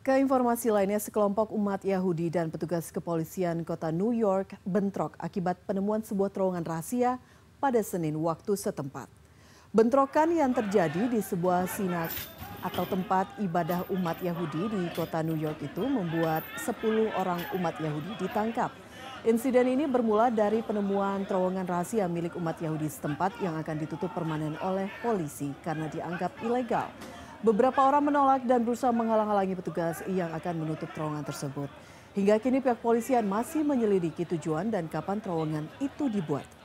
Ke informasi lainnya, sekelompok umat Yahudi dan petugas kepolisian kota New York bentrok akibat penemuan sebuah terowongan rahasia pada Senin waktu setempat. Bentrokan yang terjadi di sebuah sinak atau tempat ibadah umat Yahudi di kota New York itu membuat 10 orang umat Yahudi ditangkap. Insiden ini bermula dari penemuan terowongan rahasia milik umat Yahudi setempat yang akan ditutup permanen oleh polisi karena dianggap ilegal. Beberapa orang menolak dan berusaha menghalang-halangi petugas yang akan menutup terowongan tersebut. Hingga kini pihak polisian masih menyelidiki tujuan dan kapan terowongan itu dibuat.